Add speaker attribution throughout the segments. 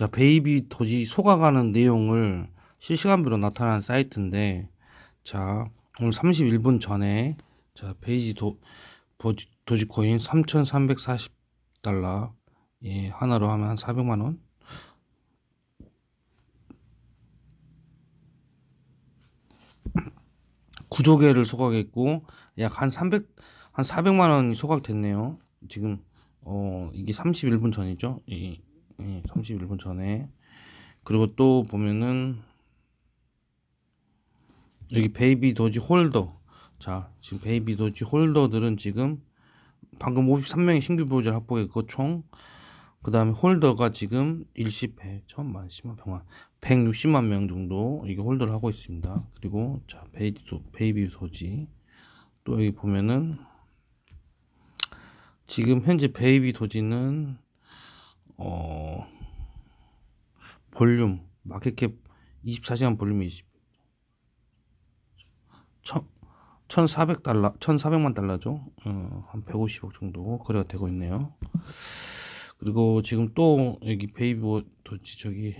Speaker 1: 자, 베이비 도지 속아가는 내용을 실시간으로 나타난 사이트인데, 자, 오늘 31분 전에, 자, 베이지 도, 도지, 도지코인 3,340달러, 예, 하나로 하면 한 400만원? 구조 개를 소각했고 약 한 300, 한 400만 원이 소각됐네요. 지금 어 이게 31분 전이죠. 예. 31분 예, 전에 그리고 또 보면은 여기 베이비 도지 홀더 자 지금 베이비 도지 홀더들은 지금 방금 5 3명이 신규 보호자를 확보했고 총 그 다음에 홀더가 지금 일시 100, 천만, 십만, 병만 160만 명 정도 이게 홀더를 하고 있습니다 그리고 자 베이비, 도, 베이비 도지 또 여기 보면은 지금 현재 베이비 도지는 어, 볼륨, 마켓캡 24시간 볼륨이 20, 1,400달러, 1,400만 달러죠. 어, 한 150억 정도 거래가 되고 있네요. 그리고 지금 또 여기 베이보도치 저기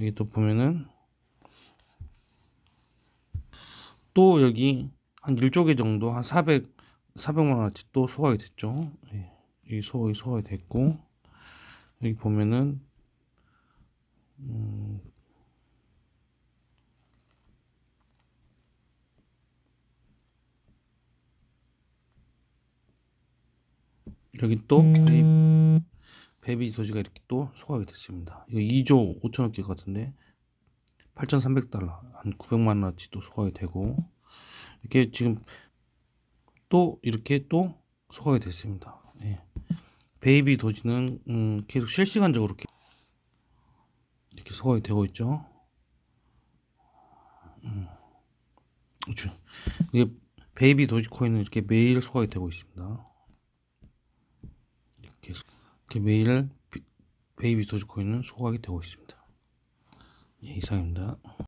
Speaker 1: 여기 또 보면은 또 여기 한 1조개 정도 한 400, 400만 원어치 또 소각이 됐죠. 예. 여기 소각이 소각이 됐고 여기 보면은 음, 여기 또 베이비, 소지가 이렇게 또 소각이 됐습니다. 이거 2조 5천억 개 같은데 8,300달러 한 900만 원어치 또 소각이 되고 이렇게 지금 또 이렇게 또 소각이 됐습니다. 네. 베이비 도지는 음, 계속 실시간적으로 이렇게, 소화가 되고 있죠. 음, 그렇죠. 이게 베이비 도지코인은 이렇게 매일 소화가 되고 있습니다. 이렇 이렇게 매일 베이비 도지코인은 소화가 되고 있습니다. 예, 이상입니다.